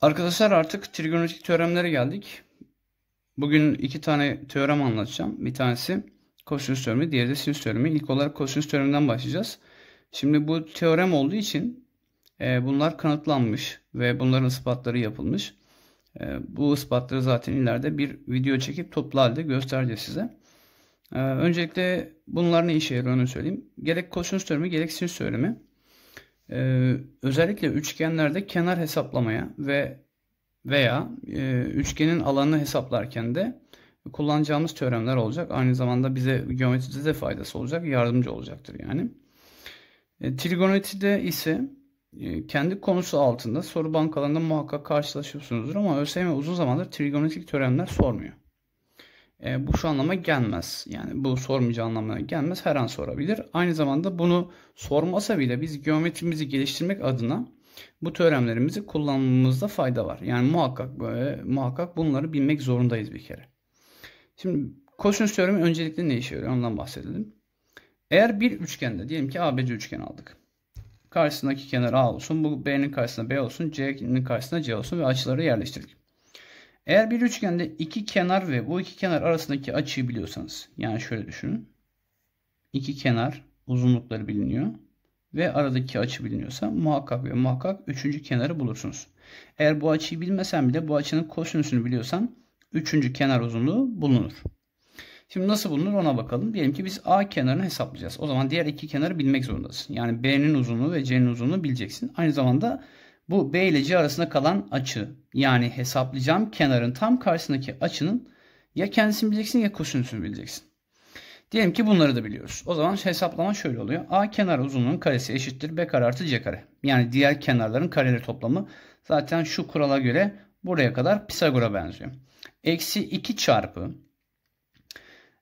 Arkadaşlar artık trigonometrik teoremlere geldik. Bugün iki tane teorem anlatacağım. Bir tanesi kosinüs teoremi, diğeri de sinüs teoremi. İlk olarak kosinüs teoreminden başlayacağız. Şimdi bu teorem olduğu için e, bunlar kanıtlanmış ve bunların ispatları yapılmış. E, bu ispatları zaten ileride bir video çekip toplu halde göstereceğiz size. E, öncelikle bunlar ne işe yarıyor onu söyleyeyim. Gerek kosinüs teoremi gerek sinüs teoremi e, özellikle üçgenlerde kenar hesaplamaya ve veya e, üçgenin alanını hesaplarken de kullanacağımız teoremler olacak. Aynı zamanda bize geometride de faydası olacak, yardımcı olacaktır yani. E, trigonometride ise e, kendi konusu altında soru bankalarında muhakkak karşılaşıyorsunuzdur ama ÖSYM uzun zamandır trigonometrik teoremler sormuyor. E, bu şu anlama gelmez. Yani bu sormayacağı anlamına gelmez. Her an sorabilir. Aynı zamanda bunu sormasa bile biz geometrimizi geliştirmek adına bu teoremlerimizi kullanmamızda fayda var. Yani muhakkak böyle, muhakkak bunları bilmek zorundayız bir kere. Şimdi kosinüs teoremi öncelikle ne işe yarıyor ondan bahsedelim. Eğer bir üçgende diyelim ki ABC üçgen aldık. Karşısındaki kenar A olsun, bu B'nin karşısına B olsun, C'nin karşısına C olsun ve açıları yerleştirdik. Eğer bir üçgende iki kenar ve bu iki kenar arasındaki açıyı biliyorsanız yani şöyle düşünün. İki kenar uzunlukları biliniyor ve aradaki açı biliniyorsa muhakkak ve muhakkak üçüncü kenarı bulursunuz. Eğer bu açıyı bilmesen bile bu açının kosinüsünü biliyorsan üçüncü kenar uzunluğu bulunur. Şimdi nasıl bulunur ona bakalım. Diyelim ki biz A kenarını hesaplayacağız. O zaman diğer iki kenarı bilmek zorundasın. Yani B'nin uzunluğu ve C'nin uzunluğu bileceksin. Aynı zamanda bu B ile C arasında kalan açı yani hesaplayacağım kenarın tam karşısındaki açının ya kendisini bileceksin ya kosinüsünü bileceksin. Diyelim ki bunları da biliyoruz. O zaman hesaplama şöyle oluyor. A kenar uzunluğun karesi eşittir B kare artı C kare. Yani diğer kenarların kareleri toplamı zaten şu kurala göre buraya kadar Pisagor'a benziyor. Eksi 2 çarpı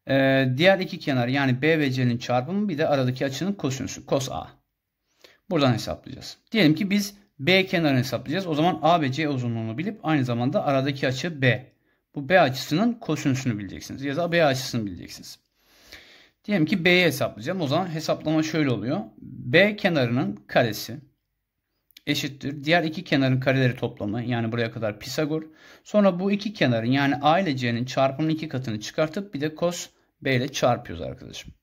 e, diğer iki kenar yani B ve C'nin çarpımı bir de aradaki açının kosinüsü. Kos A. Buradan hesaplayacağız. Diyelim ki biz B kenarını hesaplayacağız. O zaman A ve C uzunluğunu bilip aynı zamanda aradaki açı B. Bu B açısının kosinüsünü bileceksiniz. Ya da B açısını bileceksiniz. Diyelim ki B'yi hesaplayacağım. O zaman hesaplama şöyle oluyor. B kenarının karesi eşittir. Diğer iki kenarın kareleri toplamı yani buraya kadar Pisagor. Sonra bu iki kenarın yani A ile C'nin çarpımının iki katını çıkartıp bir de cos B ile çarpıyoruz arkadaşım.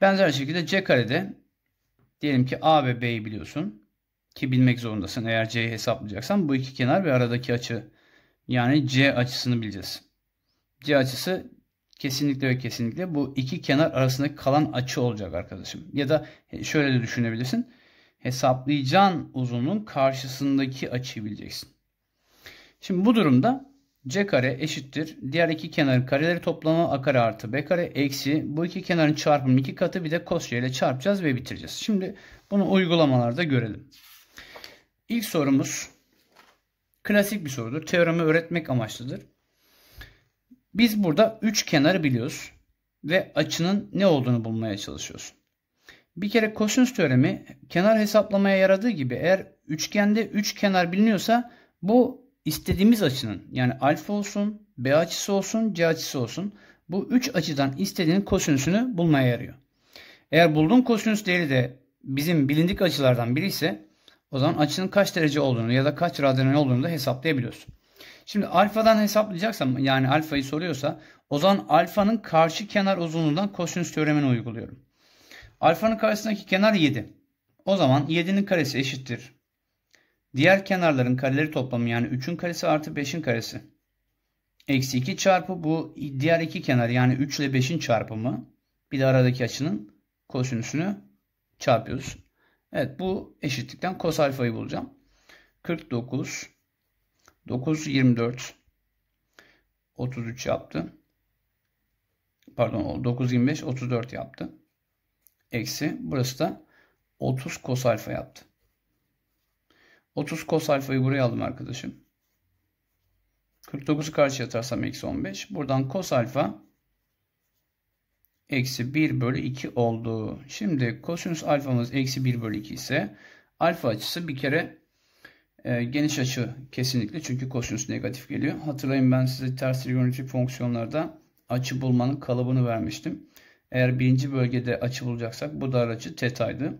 Benzer şekilde C karede diyelim ki A ve B'yi biliyorsun ki bilmek zorundasın. Eğer C'yi hesaplayacaksan bu iki kenar ve aradaki açı yani C açısını bileceğiz. C açısı kesinlikle ve kesinlikle bu iki kenar arasındaki kalan açı olacak arkadaşım. Ya da şöyle de düşünebilirsin. Hesaplayacağın uzunluğun karşısındaki açıyı bileceksin. Şimdi bu durumda C kare eşittir. Diğer iki kenarın kareleri toplamı A kare artı B kare eksi bu iki kenarın çarpımı iki katı bir de cos ile çarpacağız ve bitireceğiz. Şimdi bunu uygulamalarda görelim. İlk sorumuz klasik bir sorudur. Teoremi öğretmek amaçlıdır. Biz burada üç kenarı biliyoruz ve açının ne olduğunu bulmaya çalışıyoruz. Bir kere kosinüs teoremi kenar hesaplamaya yaradığı gibi eğer üçgende üç kenar biliniyorsa bu istediğimiz açının yani alfa olsun, b açısı olsun, c açısı olsun bu üç açıdan istediğin kosinüsünü bulmaya yarıyor. Eğer bulduğun kosinüs değeri de bizim bilindik açılardan biri ise o zaman açının kaç derece olduğunu ya da kaç radyan olduğunu da hesaplayabiliyorsun. Şimdi alfadan hesaplayacaksam yani alfayı soruyorsa o zaman alfanın karşı kenar uzunluğundan kosinüs teoremini uyguluyorum. Alfanın karşısındaki kenar 7. O zaman 7'nin karesi eşittir. Diğer kenarların kareleri toplamı yani 3'ün karesi artı 5'in karesi. Eksi 2 çarpı bu diğer iki kenar yani 3 ile 5'in çarpımı. Bir de aradaki açının kosinüsünü çarpıyoruz. Evet bu eşitlikten kos alfayı bulacağım. 49 9 24 33 yaptı. Pardon 9 25 34 yaptı. Eksi burası da 30 kos alfa yaptı. 30 kos alfayı buraya aldım arkadaşım. 49'u karşı yatarsam eksi 15. Buradan kos alfa eksi 1 bölü 2 oldu. Şimdi kosinüs alfamız eksi 1 bölü 2 ise alfa açısı bir kere e, geniş açı kesinlikle çünkü kosinüs negatif geliyor. Hatırlayın ben size ters trigonometrik fonksiyonlarda açı bulmanın kalıbını vermiştim. Eğer birinci bölgede açı bulacaksak bu dar açı tetaydı.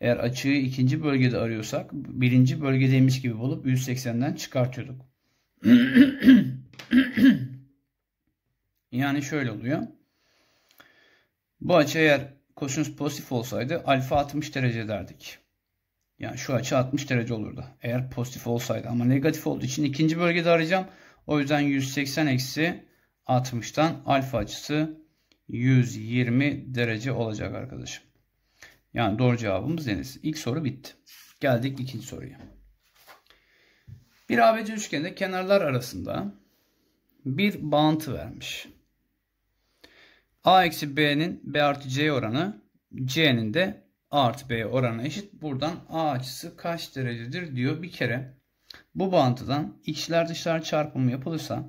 Eğer açıyı ikinci bölgede arıyorsak birinci bölgedeymiş gibi bulup 180'den çıkartıyorduk. yani şöyle oluyor. Bu açı eğer kosinüs pozitif olsaydı alfa 60 derece derdik. Yani şu açı 60 derece olurdu. Eğer pozitif olsaydı ama negatif olduğu için ikinci bölgede arayacağım. O yüzden 180 eksi 60'tan alfa açısı 120 derece olacak arkadaşım. Yani doğru cevabımız deniz. İlk soru bitti. Geldik ikinci soruya. Bir ABC üçgeninde kenarlar arasında bir bağıntı vermiş. A eksi B'nin B artı C oranı C'nin de A artı B oranı eşit. Buradan A açısı kaç derecedir diyor. Bir kere bu bağıntıdan içler dışlar çarpımı yapılırsa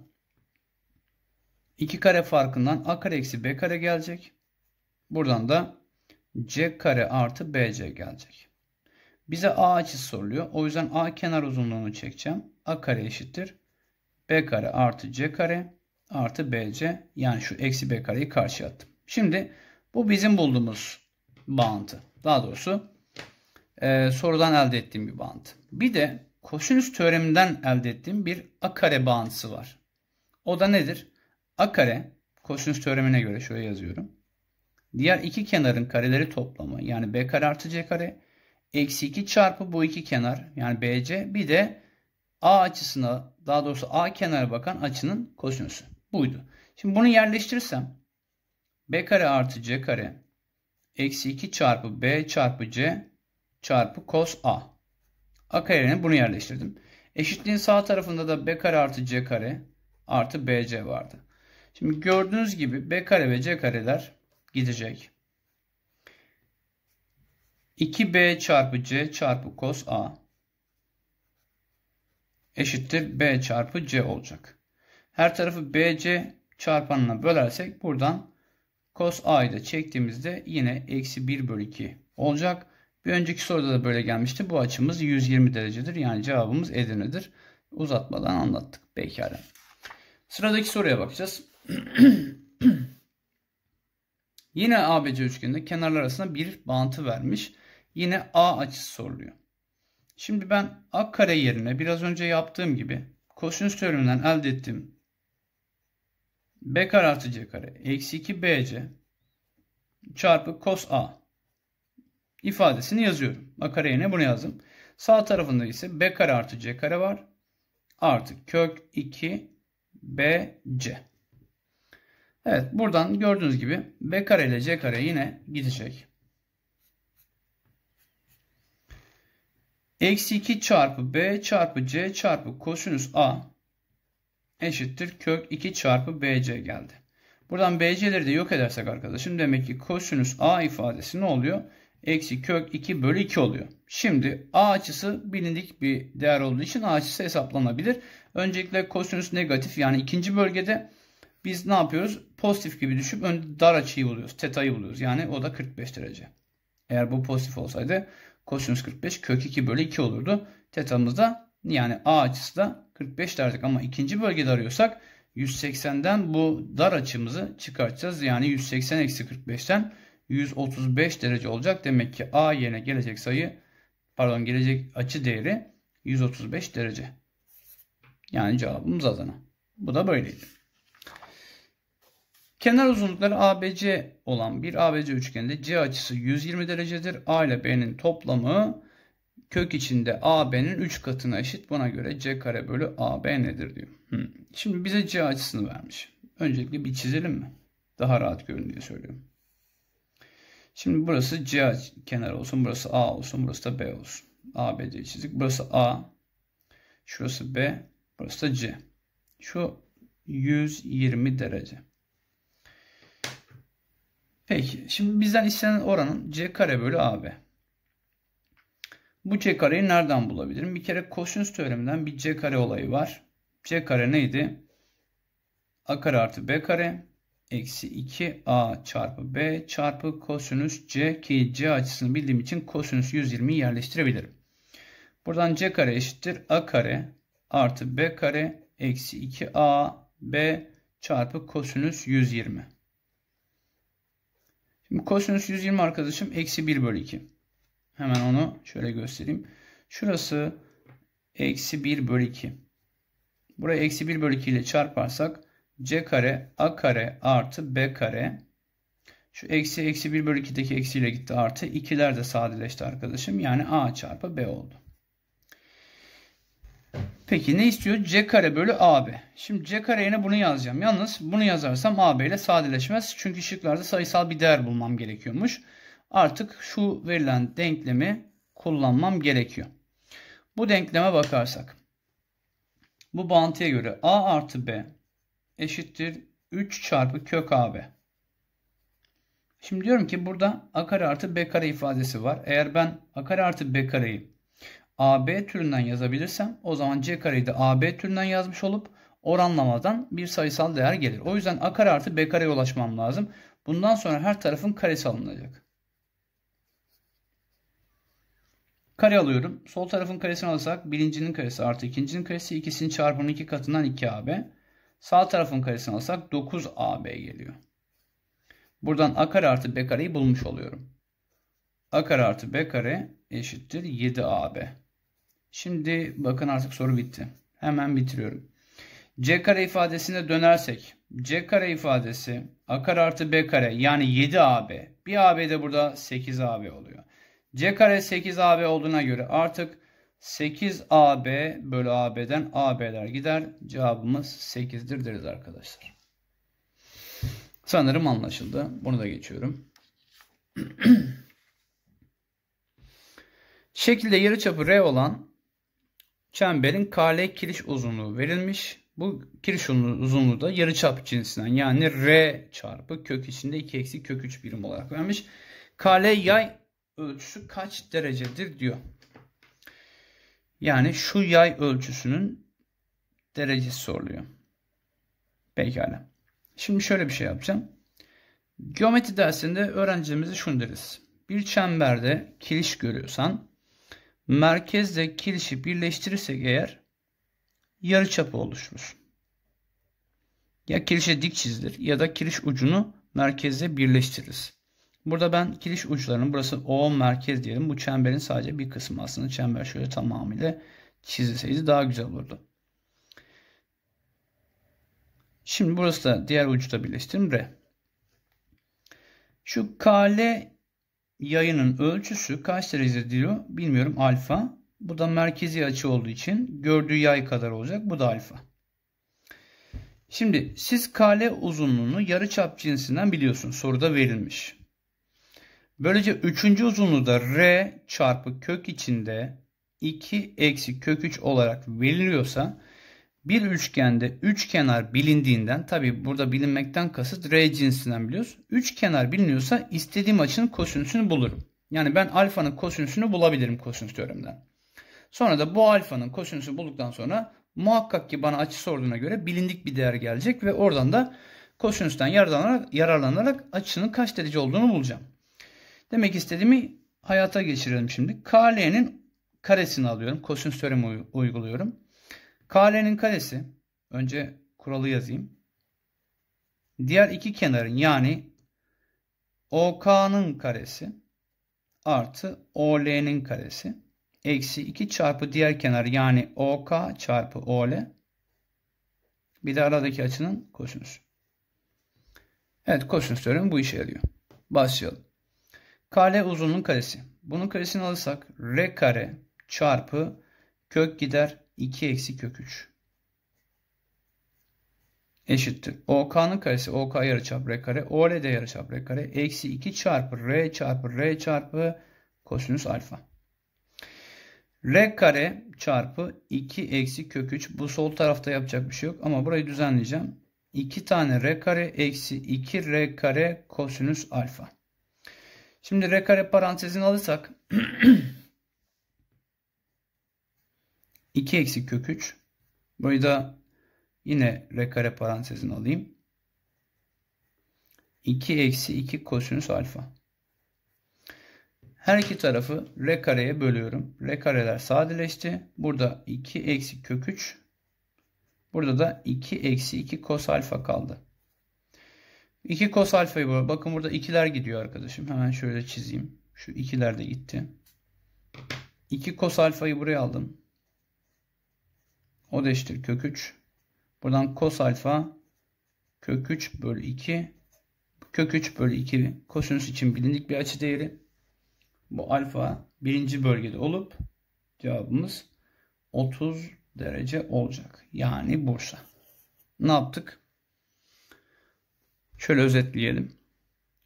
2 kare farkından A kare eksi B kare gelecek. Buradan da C kare artı BC gelecek. Bize A açısı soruluyor. O yüzden A kenar uzunluğunu çekeceğim. A kare eşittir. B kare artı C kare artı bc yani şu eksi b kareyi karşıya attım. Şimdi bu bizim bulduğumuz bağıntı. Daha doğrusu e, sorudan elde ettiğim bir bağıntı. Bir de kosinüs teoreminden elde ettiğim bir a kare bağıntısı var. O da nedir? a kare kosinüs teoremine göre şöyle yazıyorum. Diğer iki kenarın kareleri toplamı yani b kare artı c kare eksi 2 çarpı bu iki kenar yani bc bir de a açısına daha doğrusu a kenara bakan açının kosinüsü buydu. Şimdi bunu yerleştirirsem b kare artı c kare eksi 2 çarpı b çarpı c çarpı cos a. A karenin bunu yerleştirdim. Eşitliğin sağ tarafında da b kare artı c kare artı bc vardı. Şimdi gördüğünüz gibi b kare ve c kareler gidecek. 2b çarpı c çarpı cos a eşittir b çarpı c olacak. Her tarafı BC çarpanına bölersek buradan cos a'yı da çektiğimizde yine eksi 1 bölü 2 olacak. Bir önceki soruda da böyle gelmişti. Bu açımız 120 derecedir. Yani cevabımız Edirne'dir. Uzatmadan anlattık. Pekala. Sıradaki soruya bakacağız. Yine ABC üçgeninde kenarlar arasında bir bağıntı vermiş. Yine A açısı soruluyor. Şimdi ben A kare yerine biraz önce yaptığım gibi kosinüs teoreminden elde ettiğim b kare artı c kare eksi 2 bc çarpı cos a ifadesini yazıyorum. A kare yerine bunu yazdım. Sağ tarafında ise b kare artı c kare var. Artı kök 2 bc. Evet buradan gördüğünüz gibi b kare ile c kare yine gidecek. Eksi 2 çarpı b çarpı c çarpı kosinüs a eşittir kök 2 çarpı BC geldi. Buradan BC'leri de yok edersek arkadaşım demek ki kosinüs A ifadesi ne oluyor? Eksi kök 2 bölü 2 oluyor. Şimdi A açısı bilindik bir değer olduğu için A açısı hesaplanabilir. Öncelikle kosinüs negatif yani ikinci bölgede biz ne yapıyoruz? Pozitif gibi düşüp ön dar açıyı buluyoruz. Teta'yı buluyoruz. Yani o da 45 derece. Eğer bu pozitif olsaydı kosinüs 45 kök 2 bölü 2 olurdu. Teta'mız da yani A açısı da 45 derdik ama ikinci bölgede arıyorsak 180'den bu dar açımızı çıkartacağız. Yani 180 eksi 45'ten 135 derece olacak. Demek ki A yerine gelecek sayı pardon gelecek açı değeri 135 derece. Yani cevabımız Adana. Bu da böyleydi. Kenar uzunlukları ABC olan bir ABC üçgeninde C açısı 120 derecedir. A ile B'nin toplamı kök içinde AB'nin 3 katına eşit. Buna göre C kare bölü AB nedir diyor. Şimdi bize C açısını vermiş. Öncelikle bir çizelim mi? Daha rahat görün diye söylüyorum. Şimdi burası C kenarı olsun, burası A olsun, burası da B olsun. A, B diye çizdik. Burası A, şurası B, burası da C. Şu 120 derece. Peki, şimdi bizden istenen oranın C kare bölü AB. Bu c kareyi nereden bulabilirim? Bir kere kosinüs teoreminden bir c kare olayı var. c kare neydi? a kare artı b kare eksi 2a çarpı b çarpı kosinüs c ki c açısını bildiğim için kosinüs 120'yi yerleştirebilirim. Buradan c kare eşittir a kare artı b kare eksi 2a b çarpı kosinüs 120. Şimdi kosinüs 120 arkadaşım eksi 1 bölü 2. Hemen onu şöyle göstereyim. Şurası eksi 1 bölü 2. Buraya eksi 1 bölü 2 ile çarparsak c kare a kare artı b kare. Şu eksi eksi 1 bölü 2'deki eksiyle gitti artı. 2'ler de sadeleşti arkadaşım. Yani a çarpı b oldu. Peki ne istiyor? C kare bölü AB. Şimdi C kare yerine bunu yazacağım. Yalnız bunu yazarsam AB ile sadeleşmez. Çünkü şıklarda sayısal bir değer bulmam gerekiyormuş artık şu verilen denklemi kullanmam gerekiyor. Bu denkleme bakarsak. Bu bağıntıya göre a artı b eşittir 3 çarpı kök ab. Şimdi diyorum ki burada a kare artı b kare ifadesi var. Eğer ben a kare artı b kareyi ab türünden yazabilirsem o zaman c kareyi de ab türünden yazmış olup oranlamadan bir sayısal değer gelir. O yüzden a kare artı b kareye ulaşmam lazım. Bundan sonra her tarafın karesi alınacak. Kare alıyorum. Sol tarafın karesini alırsak birincinin karesi artı ikincinin karesi ikisinin çarpımının iki katından 2AB. Sağ tarafın karesini alırsak 9AB geliyor. Buradan A kare artı B kareyi bulmuş oluyorum. A kare artı B kare eşittir 7AB. Şimdi bakın artık soru bitti. Hemen bitiriyorum. C kare ifadesine dönersek C kare ifadesi A kare artı B kare yani 7AB. Bir AB de burada 8AB oluyor. C kare 8AB olduğuna göre artık 8AB bölü AB'den AB'ler gider. Cevabımız 8'dir deriz arkadaşlar. Sanırım anlaşıldı. Bunu da geçiyorum. Şekilde yarıçapı R olan çemberin kare kiriş uzunluğu verilmiş. Bu kiriş uzunluğu da yarıçap cinsinden yani R çarpı kök içinde 2 eksi kök 3 birim olarak vermiş. Kare yay ölçüsü kaç derecedir diyor. Yani şu yay ölçüsünün derecesi soruluyor. Pekala. Şimdi şöyle bir şey yapacağım. Geometri dersinde öğrencimize şunu deriz. Bir çemberde kiliş görüyorsan merkezle kilişi birleştirirsek eğer yarı çapı oluşturur. Ya kirişe dik çizilir ya da kiriş ucunu merkeze birleştiririz. Burada ben kiliş uçlarının burası O merkez diyelim. Bu çemberin sadece bir kısmı aslında çember şöyle tamamıyla çizilseydi daha güzel olurdu. Şimdi burası da diğer uçta birleştirim R. Şu KL yayının ölçüsü kaç derece diyor bilmiyorum alfa. Bu da merkezi açı olduğu için gördüğü yay kadar olacak. Bu da alfa. Şimdi siz KL uzunluğunu yarıçap cinsinden biliyorsunuz. Soruda verilmiş. Böylece üçüncü uzunluğu da R çarpı kök içinde 2 eksi kök 3 olarak veriliyorsa bir üçgende üç kenar bilindiğinden tabi burada bilinmekten kasıt R cinsinden biliyoruz. Üç kenar biliniyorsa istediğim açının kosinüsünü bulurum. Yani ben alfanın kosinüsünü bulabilirim kosinüs teoremden. Sonra da bu alfanın kosinüsü bulduktan sonra muhakkak ki bana açı sorduğuna göre bilindik bir değer gelecek ve oradan da kosinüsten yararlanarak, yararlanarak açının kaç derece olduğunu bulacağım. Demek istediğimi hayata geçirelim şimdi. KL'nin karesini alıyorum. Kosinüs teoremi uyguluyorum. KL'nin karesi. Önce kuralı yazayım. Diğer iki kenarın yani OK'nın karesi artı OL'nin karesi eksi 2 çarpı diğer kenar yani OK çarpı OL bir de aradaki açının kosinüsü. Evet kosinüs teoremi bu işe yarıyor. Başlayalım. Kale uzunluğun karesi. Bunun karesini alırsak r kare çarpı kök gider 2 eksi kök 3 eşittir. OK'nın karesi OK yarıçap R kare. OR'de yarıçap R kare. Eksi 2 çarpı R çarpı R çarpı kosinüs alfa. R kare çarpı 2 eksi kök 3. Bu sol tarafta yapacak bir şey yok ama burayı düzenleyeceğim. 2 tane R kare eksi 2 R kare kosinüs alfa. Şimdi r kare parantezini alırsak 2 eksi kök 3. Burayı da yine r kare parantezini alayım. 2 eksi 2 kosinüs alfa. Her iki tarafı r kareye bölüyorum. R kareler sadeleşti. Burada 2 eksi kök 3. Burada da 2 eksi 2 kos alfa kaldı. 2 cos alfayı bu. Bakın burada ikiler gidiyor arkadaşım. Hemen şöyle çizeyim. Şu ikiler de gitti. 2 cos alfayı buraya aldım. O değiştir kök 3. Buradan cos alfa kök 3 bölü 2 kök 3 bölü 2 kosinüs için bilindik bir açı değeri. Bu alfa birinci bölgede olup cevabımız 30 derece olacak. Yani Bursa. Ne yaptık? Şöyle özetleyelim.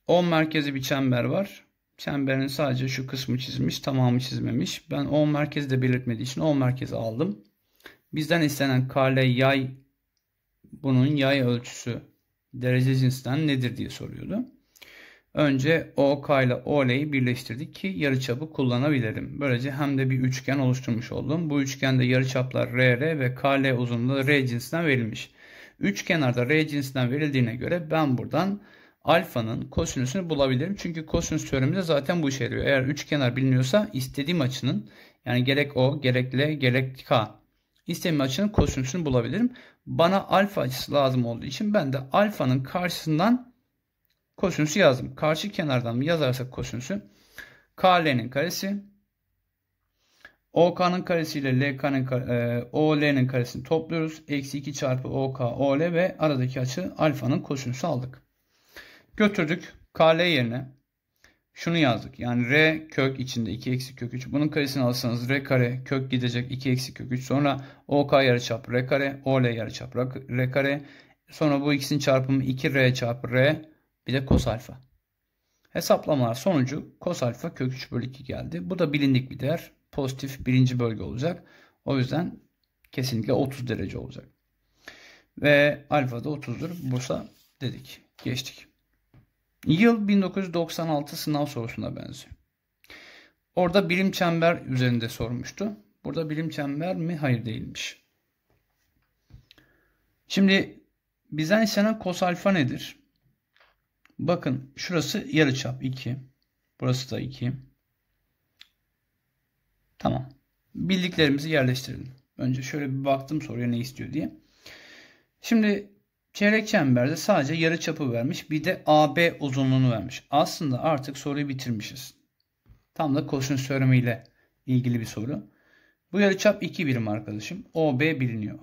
10 merkezi bir çember var. Çemberin sadece şu kısmı çizmiş, tamamı çizmemiş. Ben 10 merkezi de belirtmediği için 10 merkezi aldım. Bizden istenen kale yay bunun yay ölçüsü derece cinsinden nedir diye soruyordu. Önce OK ile OL'yi birleştirdik ki yarıçapı kullanabilirim. Böylece hem de bir üçgen oluşturmuş oldum. Bu üçgende yarıçaplar RR ve KL uzunluğu R cinsinden verilmiş. 3 kenarda R cinsinden verildiğine göre ben buradan alfanın kosinüsünü bulabilirim. Çünkü kosinüs teoreminde zaten bu işe yarıyor. Eğer üç kenar biliniyorsa istediğim açının yani gerek O gerek L gerek K istediğim açının kosinüsünü bulabilirim. Bana alfa açısı lazım olduğu için ben de alfanın karşısından kosinüsü yazdım. Karşı kenardan yazarsak kosinüsü KL'nin karesi OK'nın karesiyle LK'nın e, OL'nin karesini topluyoruz. Eksi 2 çarpı OK, OL ve aradaki açı alfanın kosinüsü aldık. Götürdük. KL yerine şunu yazdık. Yani R kök içinde 2 eksi kök 3. Bunun karesini alırsanız R kare kök gidecek 2 eksi kök 3. Sonra OK yarıçap R kare. OL yarıçap R kare. Sonra bu ikisinin çarpımı 2R çarpı R. Bir de kos alfa. Hesaplamalar sonucu kos alfa kök 3 bölü 2 geldi. Bu da bilindik bir değer pozitif birinci bölge olacak. O yüzden kesinlikle 30 derece olacak. Ve alfa da 30'dur. Bursa dedik. Geçtik. Yıl 1996 sınav sorusuna benziyor. Orada birim çember üzerinde sormuştu. Burada birim çember mi? Hayır değilmiş. Şimdi bizden istenen kos alfa nedir? Bakın şurası yarıçap 2. Burası da 2. Tamam. Bildiklerimizi yerleştirelim. Önce şöyle bir baktım soruya ne istiyor diye. Şimdi çeyrek çemberde sadece yarı çapı vermiş. Bir de AB uzunluğunu vermiş. Aslında artık soruyu bitirmişiz. Tam da koşun ile ilgili bir soru. Bu yarı çap 2 birim arkadaşım. OB biliniyor.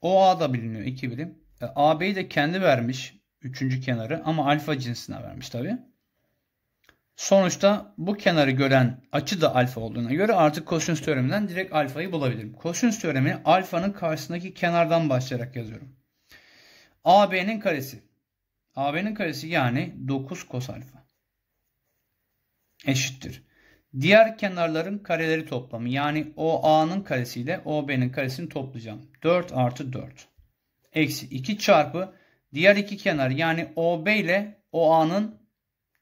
OA da biliniyor 2 birim. E, AB'yi de kendi vermiş. Üçüncü kenarı ama alfa cinsine vermiş tabii. Sonuçta bu kenarı gören açı da alfa olduğuna göre artık kosinüs teoreminden direkt alfayı bulabilirim. Kosinüs teoremini alfanın karşısındaki kenardan başlayarak yazıyorum. AB'nin karesi. AB'nin karesi yani 9 kos alfa. Eşittir. Diğer kenarların kareleri toplamı yani OA'nın karesiyle OB'nin karesini toplayacağım. 4 artı 4. Eksi 2 çarpı diğer iki kenar yani OB ile OA'nın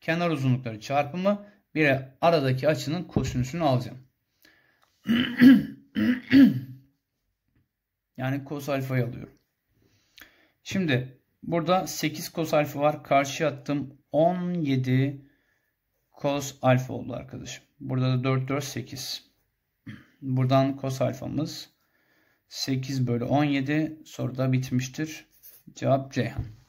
kenar uzunlukları çarpımı bir aradaki açının kosinüsünü alacağım. yani kos alfayı alıyorum. Şimdi burada 8 kos alfa var. Karşı attım 17 kos alfa oldu arkadaşım. Burada da 4 4 8. Buradan kos alfamız 8 bölü 17 soruda bitmiştir. Cevap Ceyhan.